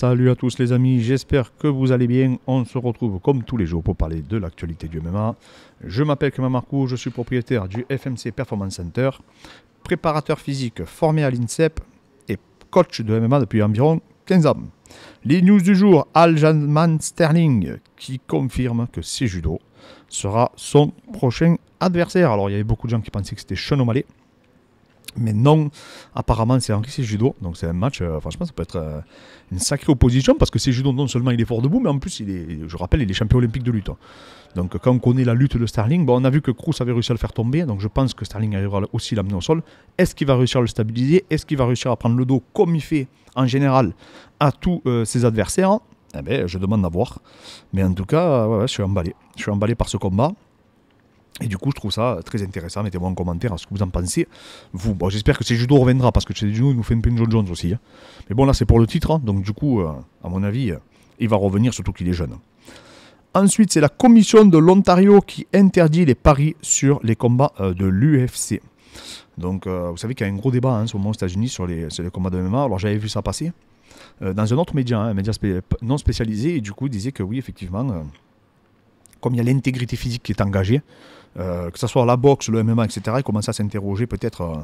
Salut à tous les amis, j'espère que vous allez bien. On se retrouve comme tous les jours pour parler de l'actualité du MMA. Je m'appelle Clément je suis propriétaire du FMC Performance Center, préparateur physique formé à l'INSEP et coach de MMA depuis environ 15 ans. Les news du jour, Aljamain Sterling qui confirme que c'est judo sera son prochain adversaire. Alors il y avait beaucoup de gens qui pensaient que c'était Sean mais non, apparemment c'est Henri, c'est judo. Donc c'est un match, euh, franchement, ça peut être euh, une sacrée opposition parce que c'est judo, non seulement il est fort debout, mais en plus, il est, je rappelle, il est champion olympique de lutte. Donc quand on connaît la lutte de Starling, on a vu que Kroos avait réussi à le faire tomber, donc je pense que Starling arrivera aussi à l'amener au sol. Est-ce qu'il va réussir à le stabiliser Est-ce qu'il va réussir à prendre le dos comme il fait en général à tous euh, ses adversaires eh bien, je demande à voir. Mais en tout cas, je suis emballé. Je suis emballé par ce combat. Et du coup, je trouve ça très intéressant. Mettez-moi en commentaire ce que vous en pensez. Vous, bon, j'espère que ces judo reviendra parce que chez judo, il nous fait une peine John Jones aussi. Hein. Mais bon, là, c'est pour le titre. Hein. Donc, du coup, euh, à mon avis, euh, il va revenir, surtout qu'il est jeune. Ensuite, c'est la commission de l'Ontario qui interdit les paris sur les combats euh, de l'UFC. Donc, vous savez qu'il y a un gros débat hein, en ce moment aux États-Unis sur les, combats de MMA. Alors, j'avais vu ça passer dans un autre média, un média non spécialisé. Et du coup, il disait que oui, effectivement, comme il y a l'intégrité physique qui est engagée, euh, que ce soit la boxe, le MMA, etc., ils commencent à s'interroger peut-être, euh,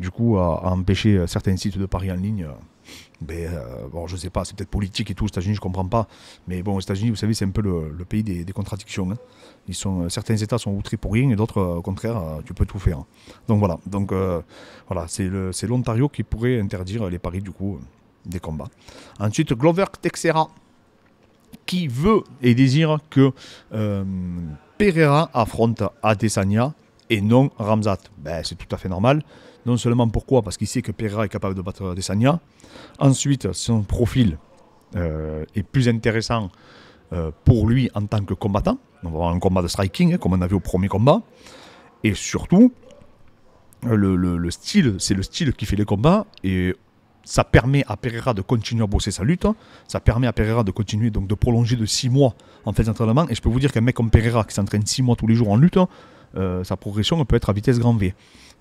du coup, à, empêcher euh, certains sites de paris en ligne. Ben, bon, je sais pas, c'est peut-être politique et tout, aux États-Unis, je comprends pas. Mais bon, aux États-Unis, vous savez, c'est un peu le, pays des, contradictions. Hein. Ils sont, certains États sont outrés pour rien et d'autres, au contraire, tu peux tout faire. Donc voilà, donc voilà, c'est l'Ontario qui pourrait interdire les paris, du coup, des combats. Ensuite, Glover Texera qui veut et désire que euh, Pereira affronte Adesanya et non Ramzat. Ben, c'est tout à fait normal. Non seulement pourquoi Parce qu'il sait que Pereira est capable de battre Adesanya. Ensuite, son profil euh, est plus intéressant euh, pour lui en tant que combattant. On va un combat de striking, hein, comme on avait au premier combat. Et surtout, le, le style, c'est le style qui fait les combats. Et ça permet à Pereira de continuer à bosser sa lutte, hein. ça permet à Pereira de continuer donc de prolonger de 6 mois en fait d'entraînement, et je peux vous dire qu'un mec comme Pereira qui s'entraîne 6 mois tous les jours en lutte, hein, euh, sa progression peut être à vitesse grand V.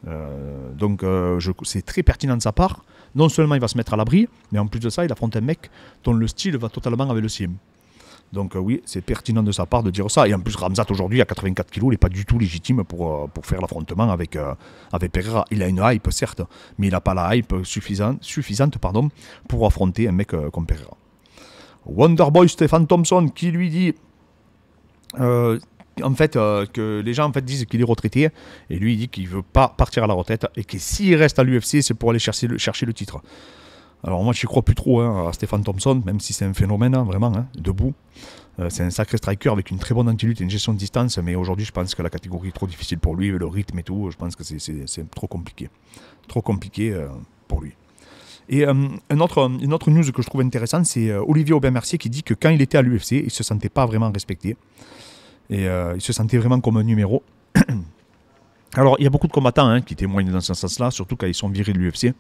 Euh, donc euh, c'est très pertinent de sa part, non seulement il va se mettre à l'abri, mais en plus de ça il affronte un mec dont le style va totalement avec le sien. Donc euh, oui, c'est pertinent de sa part de dire ça. Et en plus, Ramzat aujourd'hui à 84 kilos, il n'est pas du tout légitime pour, euh, pour faire l'affrontement avec, euh, avec Pereira. Il a une hype, certes, mais il n'a pas la hype suffisante, pardon, pour affronter un mec comme Pereira. Wonderboy Stephen Thompson qui lui dit en fait, que les gens en fait, disent qu'il est retraité, et lui il dit qu'il ne veut pas partir à la retraite, et que s'il reste à l'UFC, c'est pour aller chercher le titre. Alors moi, je crois plus trop hein, à Stéphane Thompson, même si c'est un phénomène, hein, vraiment, hein, debout. Euh, c'est un sacré striker avec une très bonne antilutte et une gestion de distance, mais aujourd'hui, je pense que la catégorie est trop difficile pour lui, le rythme et tout, je pense que c'est trop compliqué. Trop compliqué euh, pour lui. Et euh, autre, une autre news que je trouve intéressante, c'est Olivier Aubin-Mercier qui dit que quand il était à l'UFC, il ne se sentait pas vraiment respecté. Et il se sentait vraiment comme un numéro. Alors, il y a beaucoup de combattants qui témoignent dans ce sens-là, surtout quand ils sont virés de l'UFC.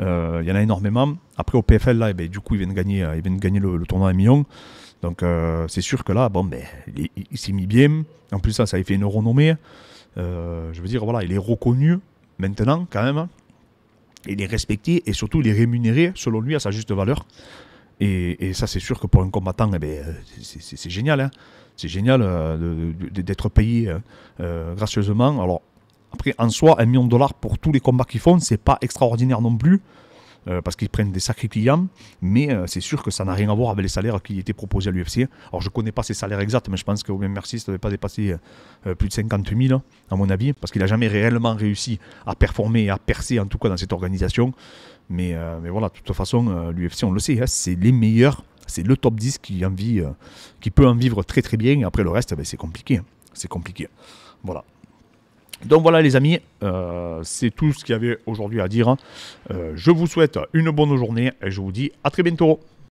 Euh, il y en a énormément. Après, au PFL, là, eh ben, du coup, ils viennent gagner, euh, gagner le, tournoi à Million. Donc, euh, c'est sûr que là, bon, ben, il, s'est mis bien. En plus, ça, ça a fait une renommée. je veux dire, voilà, il est reconnu maintenant, quand même. Il est respecté et surtout, il est rémunéré, selon lui, à sa juste valeur. Et, ça, c'est sûr que pour un combattant, eh ben, c'est génial. Hein. C'est génial d'être payé gracieusement. Alors, après, en soi, un million de dollars pour tous les combats qu'ils font, c'est pas extraordinaire non plus. Euh, parce qu'ils prennent des sacrés clients, mais euh, c'est sûr que ça n'a rien à voir avec les salaires qui étaient proposés à l'UFC. Alors je ne connais pas ses salaires exacts, mais je pense que même Merci ne devait pas dépasser euh, plus de 50 000, à mon avis, parce qu'il n'a jamais réellement réussi à performer et à percer, en tout cas dans cette organisation. Mais, voilà, de toute façon, l'UFC, on le sait, hein, c'est les meilleurs, c'est le top 10 qui, en vit, qui peut en vivre très très bien. Après le reste, eh ben, c'est compliqué. Hein. c'est compliqué. Voilà. Donc voilà les amis, euh, c'est tout ce qu'il y avait aujourd'hui à dire. Hein. Euh, je vous souhaite une bonne journée et je vous dis à très bientôt.